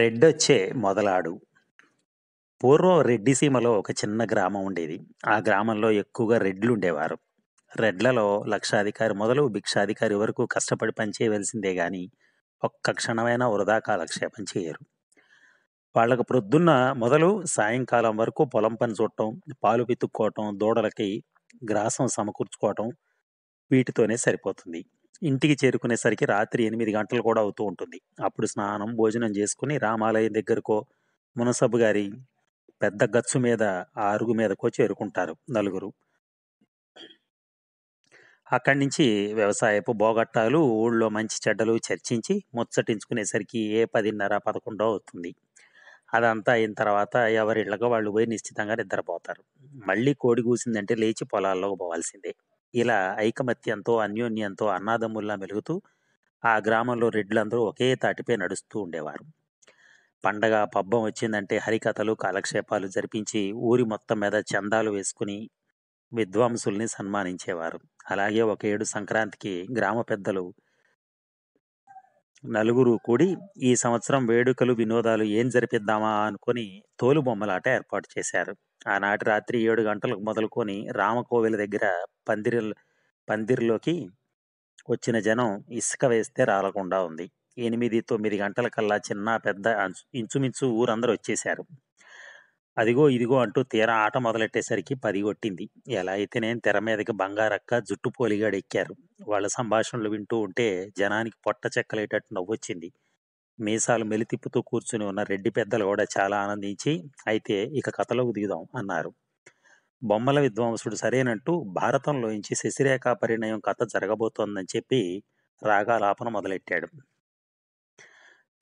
రెడ్డొచ్చే మొదలాడు పూర్వం రెడ్డిసీమలో ఒక చిన్న గ్రామం ఉండేది ఆ గ్రామంలో ఎక్కువగా రెడ్లు ఉండేవారు రెడ్లలో లక్షాధికారి మొదలు భిక్షాధికారి వరకు కష్టపడి పనిచేయవలసిందే కానీ ఒక్క క్షణమైన వృధా కాలక్షేపం చేయరు వాళ్ళకు ప్రొద్దున్న మొదలు సాయంకాలం వరకు పొలం పని చూడటం పాలు పితుక్కోవటం దూడలకి గ్రాసం సమకూర్చుకోవటం వీటితోనే సరిపోతుంది ఇంటికి చేరుకునేసరికి రాత్రి ఎనిమిది గంటలు కూడా అవుతూ ఉంటుంది అప్పుడు స్నానం భోజనం చేసుకుని రామాలయం దగ్గరకో మునసబు గారి పెద్ద గచ్చు మీద ఆరుగు అరుగు మీదకో చేరుకుంటారు నలుగురు అక్కడి నుంచి వ్యవసాయపు బోగట్టాలు ఊళ్ళో మంచి చెడ్డలు చర్చించి ముచ్చటించుకునేసరికి ఏ పదిన్నర పదకొండో అవుతుంది అదంతా అయిన తర్వాత ఎవరిళ్ళగా వాళ్ళు పోయి నిశ్చితంగా నిద్రపోతారు మళ్ళీ కోడి కూసిందంటే లేచి పొలాల్లోకి పోవాల్సిందే ఇలా ఐకమత్యంతో అన్యోన్యంతో అన్నాదమ్ముల్లా మెలుగుతూ ఆ గ్రామంలో రెడ్లందరూ ఒకే తాటిపై నడుస్తూ ఉండేవారు పండగ పబ్బం వచ్చిందంటే హరికథలు కాలక్షేపాలు జరిపించి ఊరి మొత్తం మీద చందాలు వేసుకుని విద్వాంసుల్ని సన్మానించేవారు అలాగే ఒక ఏడు సంక్రాంతికి గ్రామ పెద్దలు నలుగురు కూడి ఈ సంవత్సరం వేడుకలు వినోదాలు ఏం జరిపిద్దామా అనుకుని తోలుబొమ్మలాట ఏర్పాటు చేశారు ఆనాటి రాత్రి ఏడు గంటలకు మొదలుకొని రామకోవిల దగ్గర పందిరి పందిరిలోకి వచ్చిన జనం ఇసుక వేస్తే రాలకుండా ఉంది ఎనిమిది తొమ్మిది గంటల కల్లా చిన్న పెద్ద ఇంచుమించు ఊరందరూ వచ్చేశారు అదిగో ఇదిగో అంటూ తీరా ఆట మొదలెట్టేసరికి పది కొట్టింది ఎలా నేను తెర మీదకి బంగారక్క జుట్టు పోలిగాడు ఎక్కారు వాళ్ళ సంభాషణలు వింటూ ఉంటే జనానికి పొట్ట చెక్కలేటట్టు నవ్వొచ్చింది మీసాలు మెలితిప్పుతూ కూర్చుని ఉన్న రెడ్డి పెద్దలు కూడా చాలా ఆనందించి అయితే ఇక కథలోకి దిగుదాం అన్నారు బొమ్మల విద్వాంసుడు సరేనంటూ భారతంలోంచి శశిరేఖా పరిణయం కథ జరగబోతోందని చెప్పి రాగాలాపన మొదలెట్టాడు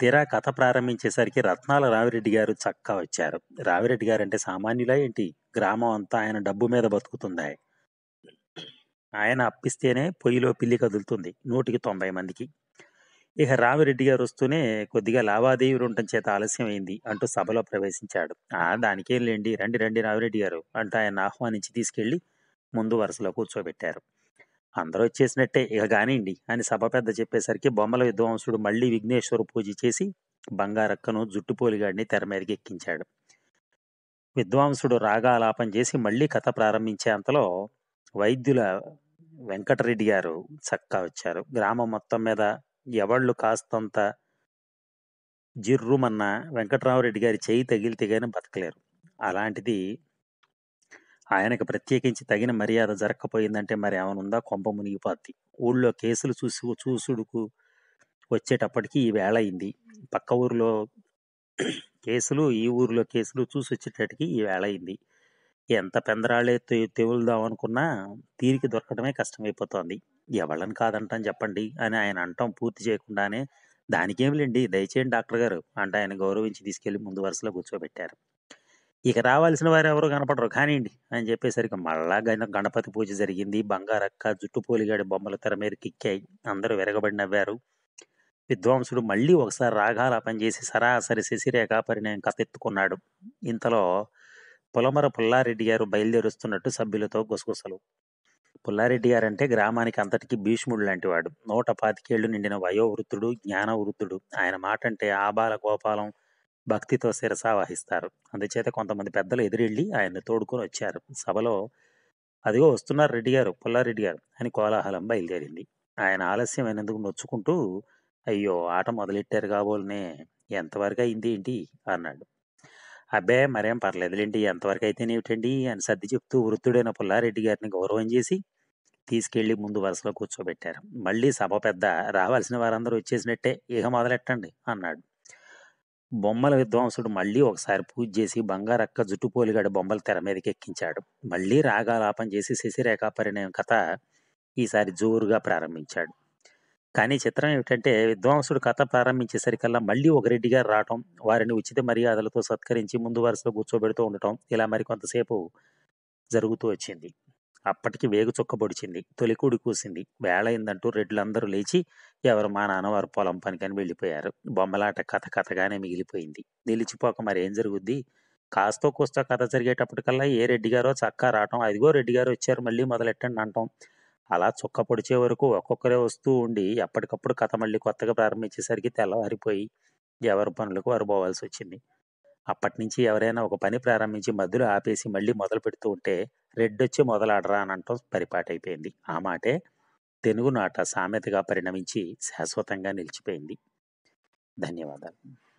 తీరా కథ ప్రారంభించేసరికి రత్నాల రావిరెడ్డి గారు చక్కా వచ్చారు రావిరెడ్డి గారు అంటే సామాన్యులా ఏంటి గ్రామం అంతా ఆయన డబ్బు మీద బతుకుతుందా ఆయన అప్పిస్తేనే పొయ్యిలో పిల్లి కదులుతుంది నూటికి తొంభై మందికి ఇక రామిరెడ్డి గారు వస్తూనే కొద్దిగా లావాదేవీలు ఉండటం చేత ఆలస్యం అయింది అంటూ సభలో ప్రవేశించాడు ఆ దానికేం లేండి రండి రండి రావిరెడ్డి గారు అంటూ ఆయన ఆహ్వానించి తీసుకెళ్లి ముందు వరుసలో కూర్చోబెట్టారు అందరూ వచ్చేసినట్టే ఇక కానివ్వండి అని సభ పెద్ద చెప్పేసరికి బొమ్మల విద్వాంసుడు మళ్ళీ విఘ్నేశ్వర పూజ చేసి బంగారక్కను జుట్టుపోలిగాడిని తెర మీదకి ఎక్కించాడు విద్వాంసుడు రాగాలాపం చేసి మళ్ళీ కథ ప్రారంభించే అంతలో వైద్యుల వెంకటరెడ్డి గారు చక్కా వచ్చారు గ్రామం మొత్తం మీద ఎవళ్ళు కాస్తంత జిర్రుమన్న వెంకట్రామరెడ్డి గారి చేయి తగిలితే కానీ బతకలేరు అలాంటిది ఆయనకు ప్రత్యేకించి తగిన మర్యాద జరగకపోయిందంటే మరి ఏమనుందా కొంప మునిగిపోద్ది ఊళ్ళో కేసులు చూసి చూసుడుకు వచ్చేటప్పటికి ఈ వేళ అయింది పక్క ఊరిలో కేసులు ఈ ఊరిలో కేసులు చూసి వచ్చేటప్పటికి ఈ వేళ అయింది ఎంత పెందరాళ్ళే తెవులుదాం అనుకున్నా తీరికి దొరకడమే కష్టమైపోతుంది ఎవళ్ళని కాదంటాం చెప్పండి అని ఆయన అంటాం పూర్తి చేయకుండానే దానికేమిలేండి దయచేయండి డాక్టర్ గారు అంటే ఆయన గౌరవించి తీసుకెళ్లి ముందు వరుసలో కూర్చోబెట్టారు ఇక రావాల్సిన వారు ఎవరు కనపడరు కానివ్వండి అని చెప్పేసరికి మళ్ళా గణపతి పూజ జరిగింది బంగారక్క జుట్టు పోలిగాడి బొమ్మలు తెర మీద కిక్కాయి అందరూ వెరగబడి నవ్వారు విద్వాంసుడు మళ్ళీ ఒకసారి రాగాల చేసి సరాసరి శశిరేఖ పరిణయం కథెత్తుకున్నాడు ఇంతలో పొలమర పుల్లారెడ్డి గారు బయలుదేరుస్తున్నట్టు సభ్యులతో గుసగుసలు పుల్లారెడ్డి గారు అంటే గ్రామానికి అంతటికి భీష్ముడు లాంటివాడు నూట పాతికేళ్లు నిండిన వయోవృద్ధుడు జ్ఞానవృద్ధుడు ఆయన మాట అంటే ఆబాల గోపాలం భక్తితో శిరసావహిస్తారు అందుచేత కొంతమంది పెద్దలు ఎదురెళ్ళి ఆయన్ని తోడుకొని వచ్చారు సభలో అదిగో వస్తున్నారు రెడ్డి గారు పుల్లారెడ్డి గారు అని కోలాహలం బయలుదేరింది ఆయన ఆలస్యం అయినందుకు నొచ్చుకుంటూ అయ్యో ఆట మొదలెట్టారు కాబోలనే ఎంతవరకు అయింది ఏంటి అన్నాడు అబ్బే మరేం పర్లేదులేంటి ఎంతవరకు నేటండి అని సర్ది చెప్తూ వృత్తుడైన పుల్లారెడ్డి గారిని గౌరవం చేసి తీసుకెళ్లి ముందు వరుసలో కూర్చోబెట్టారు మళ్ళీ సభ పెద్ద రావాల్సిన వారందరూ వచ్చేసినట్టే ఇక మొదలెట్టండి అన్నాడు బొమ్మల విద్వాంసుడు మళ్ళీ ఒకసారి పూజ చేసి బంగారక్క జుట్టుపోలిగాడు బొమ్మల బొమ్మలు తెర మీదకి ఎక్కించాడు మళ్ళీ రాగాలాపం చేసి శశిరేఖ పరిణయం కథ ఈసారి జోరుగా ప్రారంభించాడు కానీ చిత్రం ఏమిటంటే విద్వాంసుడు కథ ప్రారంభించేసరికల్లా మళ్ళీ ఒక రెడ్డి గారు రావటం వారిని ఉచిత మర్యాదలతో సత్కరించి ముందు వరుసలో కూర్చోబెడుతూ ఉండటం ఇలా మరికొంతసేపు జరుగుతూ వచ్చింది అప్పటికి వేగు చుక్క పొడిచింది కూడి కూసింది వేళయిందంటూ రెడ్లందరూ లేచి ఎవరు మా నాన్నవారు పొలం పనికని వెళ్ళిపోయారు బొమ్మలాట కథ కథగానే మిగిలిపోయింది నిలిచిపోక మరి ఏం జరుగుద్ది కాస్తో కూస్తో కథ జరిగేటప్పటికల్లా ఏ రెడ్డి గారో చక్కా రావటం అదిగో రెడ్డి గారు వచ్చారు మళ్ళీ మొదలెట్టండి అంటాం అలా చుక్క పొడిచే వరకు ఒక్కొక్కరే వస్తూ ఉండి ఎప్పటికప్పుడు కథ మళ్ళీ కొత్తగా ప్రారంభించేసరికి తెల్లవారిపోయి ఎవరి పనులకు వారు పోవాల్సి వచ్చింది అప్పటినుంచి ఎవరైనా ఒక పని ప్రారంభించి మధ్యలో ఆపేసి మళ్ళీ మొదలు పెడుతూ ఉంటే రెడ్డొచ్చి మొదలాడరా అని అంటాం పరిపాటైపోయింది ఆ మాటే తెలుగునాట సామెతగా పరిణమించి శాశ్వతంగా నిలిచిపోయింది ధన్యవాదాలు